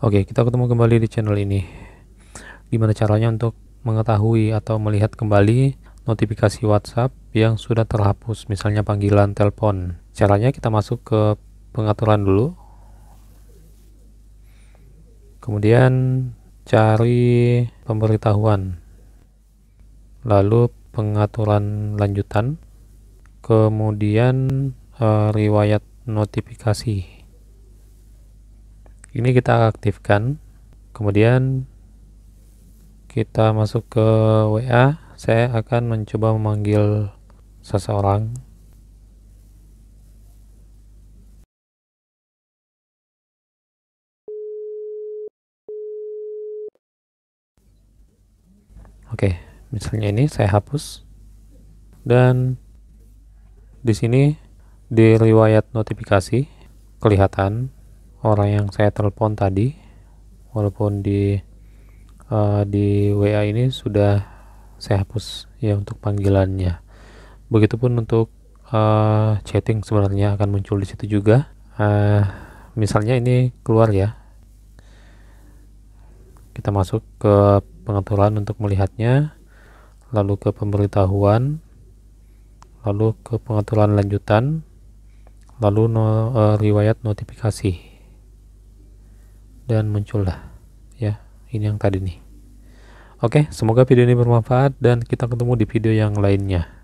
Oke, kita ketemu kembali di channel ini. Gimana caranya untuk mengetahui atau melihat kembali notifikasi WhatsApp yang sudah terhapus, misalnya panggilan telepon. Caranya kita masuk ke pengaturan dulu. Kemudian cari pemberitahuan. Lalu pengaturan lanjutan. Kemudian eh, riwayat notifikasi ini kita aktifkan kemudian kita masuk ke WA saya akan mencoba memanggil seseorang Oke, misalnya ini saya hapus. Dan di sini di riwayat notifikasi kelihatan orang yang saya telepon tadi walaupun di uh, di WA ini sudah saya hapus ya untuk panggilannya begitupun untuk uh, chatting sebenarnya akan muncul di situ juga uh, misalnya ini keluar ya kita masuk ke pengaturan untuk melihatnya lalu ke pemberitahuan lalu ke pengaturan lanjutan lalu no, uh, riwayat notifikasi dan muncullah ya ini yang tadi nih oke semoga video ini bermanfaat dan kita ketemu di video yang lainnya